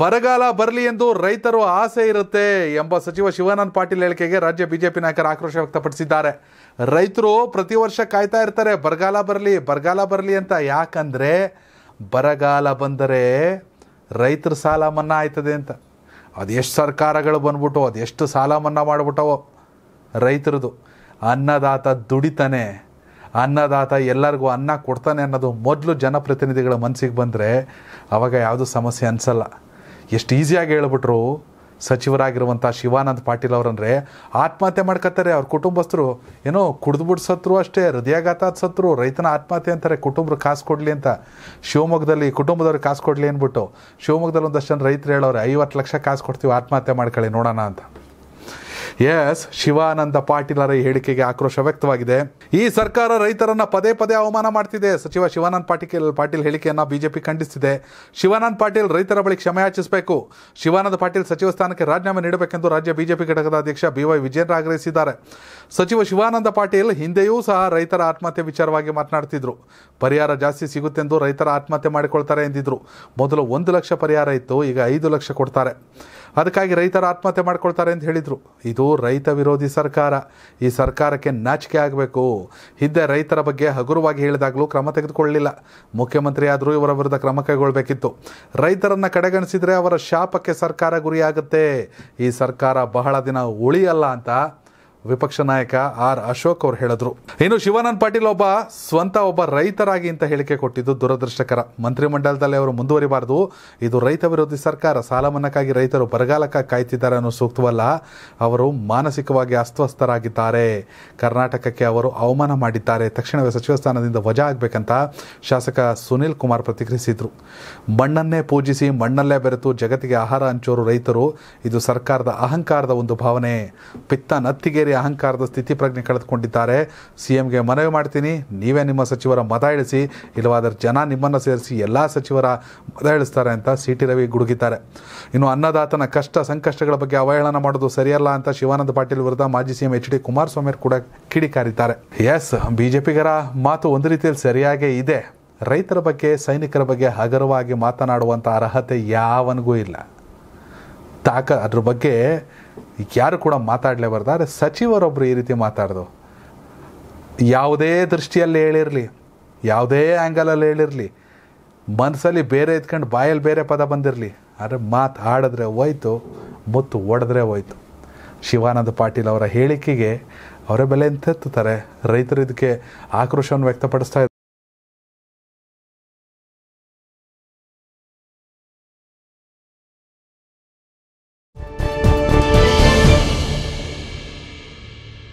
ಬರಗಾಲ ಬರಲಿ ಎಂದು ರೈತರು ಆಸೆ ಇರುತ್ತೆ ಎಂಬ ಸಚಿವ ಶಿವಾನಂದ ಪಾಟೀಲ್ ಹೇಳಿಕೆಗೆ ರಾಜ್ಯ ಬಿಜೆಪಿ ನಾಯಕರು ಆಕ್ರೋಶ ವ್ಯಕ್ತಪಡಿಸಿದ್ದಾರೆ ರೈತರು ಪ್ರತಿ ವರ್ಷ ಕಾಯ್ತಾ ಇರ್ತಾರೆ ಬರಗಾಲ ಬರಲಿ ಬರಗಾಲ ಬರಲಿ ಅಂತ ಯಾಕಂದರೆ ಬರಗಾಲ ಬಂದರೆ ರೈತರ ಸಾಲ ಮನ್ನಾ ಆಯ್ತದೆ ಅಂತ ಅದೆಷ್ಟು ಸರ್ಕಾರಗಳು ಬಂದ್ಬಿಟ್ಟು ಅದೆಷ್ಟು ಸಾಲ ಮನ್ನಾ ಮಾಡಿಬಿಟ್ಟವೋ ರೈತರದು ಅನ್ನದಾತ ದುಡಿತಾನೆ ಅನ್ನದಾತ ಎಲ್ಲರಿಗೂ ಅನ್ನ ಕೊಡ್ತಾನೆ ಅನ್ನೋದು ಮೊದಲು ಜನಪ್ರತಿನಿಧಿಗಳ ಮನಸ್ಸಿಗೆ ಬಂದರೆ ಅವಾಗ ಯಾವುದೂ ಸಮಸ್ಯೆ ಅನಿಸಲ್ಲ ಎಷ್ಟು ಈಸಿಯಾಗಿ ಹೇಳ್ಬಿಟ್ರು ಸಚಿವರಾಗಿರುವಂಥ ಶಿವಾನಂದ್ ಪಾಟೀಲ್ ಅವರಂದರೆ ಆತ್ಮಹತ್ಯೆ ಮಾಡ್ಕೋತಾರೆ ಅವ್ರ ಕುಟುಂಬಸ್ಥರು ಏನೋ ಕುಡಿದ್ಬಿಟ್ಟು ಸತ್ರು ಅಷ್ಟೇ ಹೃದಯಾಘಾತ ಸತ್ರು ರೈತನ ಆತ್ಮಹತ್ಯೆ ಅಂತಾರೆ ಕುಟುಂಬರು ಕಾಸು ಕೊಡಲಿ ಅಂತ ಶಿವಮೊಗ್ಗದಲ್ಲಿ ಕುಟುಂಬದವ್ರಿಗೆ ಕಾಸು ಕೊಡಲಿ ಅಂದ್ಬಿಟ್ಟು ಶಿವಮೊಗ್ಗದಲ್ಲಿ ಒಂದಷ್ಟು ಜನ ರೈತರು ಹೇಳೋರೆ ಐವತ್ತು ಲಕ್ಷ ಕಾಸು ಕೊಡ್ತೀವಿ ಆತ್ಮಹತ್ಯೆ ಮಾಡ್ಕೊಳ್ಳಿ ನೋಡೋಣ ಅಂತ ಎಸ್ ಶಿವಾನಂದ ಪಾಟೀಲರ ಹೇಳಿಕೆಗೆ ಆಕ್ರೋಶ ವ್ಯಕ್ತವಾಗಿದೆ ಈ ಸರ್ಕಾರ ರೈತರನ್ನ ಪದೇ ಪದೇ ಅವಮಾನ ಮಾಡ್ತಿದೆ ಸಚಿವ ಶಿವಾನಂದ ಪಾಟೀಲ್ ಪಾಟೀಲ್ ಹೇಳಿಕೆಯನ್ನು ಬಿಜೆಪಿ ಖಂಡಿಸಿದೆ ಶಿವಾನಂದ ಪಾಟೀಲ್ ರೈತರ ಬಳಿ ಕ್ಷಮೆಯಾಚಿಸಬೇಕು ಶಿವಾನಂದ ಪಾಟೀಲ್ ಸಚಿವ ಸ್ಥಾನಕ್ಕೆ ರಾಜೀನಾಮೆ ನೀಡಬೇಕೆಂದು ರಾಜ್ಯ ಬಿಜೆಪಿ ಘಟಕದ ಅಧ್ಯಕ್ಷ ಬಿವೈ ವಿಜೇಂದ್ರ ಆಗ್ರಹಿಸಿದ್ದಾರೆ ಸಚಿವ ಶಿವಾನಂದ ಪಾಟೀಲ್ ಹಿಂದೆಯೂ ಸಹ ರೈತರ ಆತ್ಮಹತ್ಯೆ ವಿಚಾರವಾಗಿ ಮಾತನಾಡ್ತಿದ್ರು ಪರಿಹಾರ ಜಾಸ್ತಿ ಸಿಗುತ್ತೆಂದು ರೈತರ ಆತ್ಮಹತ್ಯೆ ಮಾಡಿಕೊಳ್ತಾರೆ ಎಂದಿದ್ರು ಮೊದಲು ಒಂದು ಲಕ್ಷ ಪರಿಹಾರ ಇತ್ತು ಈಗ ಐದು ಲಕ್ಷ ಕೊಡ್ತಾರೆ ಅದಕ್ಕಾಗಿ ರೈತರು ಆತ್ಮಹತ್ಯೆ ಮಾಡ್ಕೊಳ್ತಾರೆ ಅಂತ ಹೇಳಿದರು ಇದು ರೈತ ವಿರೋಧಿ ಸರ್ಕಾರ ಈ ಸರ್ಕಾರಕ್ಕೆ ನಾಚಿಕೆ ಆಗಬೇಕು ಹಿಂದೆ ರೈತರ ಬಗ್ಗೆ ಹಗುರವಾಗಿ ಹೇಳಿದಾಗಲೂ ಕ್ರಮ ತೆಗೆದುಕೊಳ್ಳಲಿಲ್ಲ ಮುಖ್ಯಮಂತ್ರಿ ಆದರೂ ಇವರ ವಿರುದ್ಧ ಕ್ರಮ ಕೈಗೊಳ್ಳಬೇಕಿತ್ತು ರೈತರನ್ನು ಕಡೆಗಣಿಸಿದರೆ ಅವರ ಶಾಪಕ್ಕೆ ಸರ್ಕಾರ ಗುರಿಯಾಗುತ್ತೆ ಈ ಸರ್ಕಾರ ಬಹಳ ದಿನ ಉಳಿಯಲ್ಲ ಅಂತ ವಿಪಕ್ಷ ನಾಯಕ ಆರ್ ಅಶೋಕ್ ಅವರು ಹೇಳಿದ್ರು ಇನ್ನು ಶಿವಾನಂದ್ ಪಾಟೀಲ್ ಒಬ್ಬ ಸ್ವಂತ ಒಬ್ಬ ರೈತರಾಗಿ ಅಂತ ಹೇಳಿಕೆ ಕೊಟ್ಟಿದ್ದು ದುರದೃಷ್ಟಕರ ಮಂತ್ರಿಮಂಡಲದಲ್ಲಿ ಅವರು ಮುಂದುವರಿಬಾರದು ಇದು ರೈತ ವಿರೋಧಿ ಸರ್ಕಾರ ಸಾಲ ಮನ್ನಕ್ಕಾಗಿ ರೈತರು ಬರಗಾಲಕ್ಕೆ ಕಾಯ್ತಿದ್ದಾರೆ ಅನ್ನೋ ಸೂಕ್ತವಲ್ಲ ಅವರು ಮಾನಸಿಕವಾಗಿ ಅಸ್ವಸ್ಥರಾಗಿದ್ದಾರೆ ಕರ್ನಾಟಕಕ್ಕೆ ಅವರು ಅವಮಾನ ಮಾಡಿದ್ದಾರೆ ತಕ್ಷಣವೇ ಸಚಿವ ಸ್ಥಾನದಿಂದ ವಜಾ ಆಗಬೇಕಂತ ಶಾಸಕ ಸುನೀಲ್ ಕುಮಾರ್ ಪ್ರತಿಕ್ರಿಯಿಸಿದ್ರು ಮಣ್ಣನ್ನೇ ಪೂಜಿಸಿ ಮಣ್ಣಲ್ಲೇ ಬೆರೆತು ಜಗತ್ತಿಗೆ ಆಹಾರ ಹಂಚೋರು ರೈತರು ಇದು ಸರ್ಕಾರದ ಅಹಂಕಾರದ ಒಂದು ಭಾವನೆ ಪಿತ್ತ ನತ್ತಿಗೇರಿ ಅಹಂಕಾರದ ಸ್ಥಿತಿ ಪ್ರಜ್ಞೆ ಕಳೆದುಕೊಂಡಿದ್ದಾರೆ ಸಿ ಎಂಗೆ ಮನವಿ ಮಾಡ್ತೀನಿ ನೀವೇ ನಿಮ್ಮ ಸಚಿವರ ಮತ ಇಳಿಸಿ ಇಲ್ಲವಾದರೆ ಜನ ನಿಮ್ಮನ್ನು ಸೇರಿಸಿ ಎಲ್ಲ ಸಚಿವರ ಮತ ಇಳಿಸ್ತಾರೆ ಅಂತ ಸಿ ಟಿ ರವಿ ಗುಡುಗಿದ್ದಾರೆ ಇನ್ನು ಅನ್ನದಾತನ ಕಷ್ಟ ಸಂಕಷ್ಟಗಳ ಬಗ್ಗೆ ಅವಹೇಳನ ಮಾಡೋದು ಸರಿಯಲ್ಲ ಅಂತ ಶಿವಾನಂದ ಪಾಟೀಲ್ ವಿರುದ್ಧ ಮಾಜಿ ಸಿಎಂ ಎಚ್ ಡಿ ಕುಮಾರಸ್ವಾಮಿ ಕೂಡ ಕಿಡಿಕಾರಿದ್ದಾರೆ ಎಸ್ ಬಿಜೆಪಿಗರ ಮಾತು ಒಂದು ರೀತಿಯಲ್ಲಿ ಸರಿಯಾಗೇ ಇದೆ ರೈತರ ಬಗ್ಗೆ ಸೈನಿಕರ ಬಗ್ಗೆ ಹಗರವಾಗಿ ಮಾತನಾಡುವಂಥ ಅರ್ಹತೆ ಯಾವನಿಗೂ ಇಲ್ಲ ಆಕ ಅದ್ರ ಬಗ್ಗೆ ಯಾರು ಕೂಡ ಮಾತಾಡಲೇಬಾರ್ದು ಆದರೆ ಸಚಿವರೊಬ್ಬರು ಈ ರೀತಿ ಮಾತಾಡ್ದು ಯಾವುದೇ ದೃಷ್ಟಿಯಲ್ಲಿ ಹೇಳಿರಲಿ ಯಾವುದೇ ಆ್ಯಂಗಲಲ್ಲಿ ಹೇಳಿರಲಿ ಮನಸ್ಸಲ್ಲಿ ಬೇರೆ ಇದ್ಕೊಂಡು ಬಾಯಲ್ಲಿ ಬೇರೆ ಪದ ಬಂದಿರಲಿ ಆದರೆ ಮಾತು ಆಡಿದ್ರೆ ಹೋಯ್ತು ಮುತ್ತು ಒಡೆದ್ರೆ ಹೋಯ್ತು ಶಿವಾನಂದ ಪಾಟೀಲ್ ಅವರ ಹೇಳಿಕೆಗೆ ಅವರೇ ಬೆಲೆ ಎತ್ತುತ್ತಾರೆ ರೈತರು ಇದಕ್ಕೆ ಆಕ್ರೋಶವನ್ನು ವ್ಯಕ್ತಪಡಿಸ್ತಾ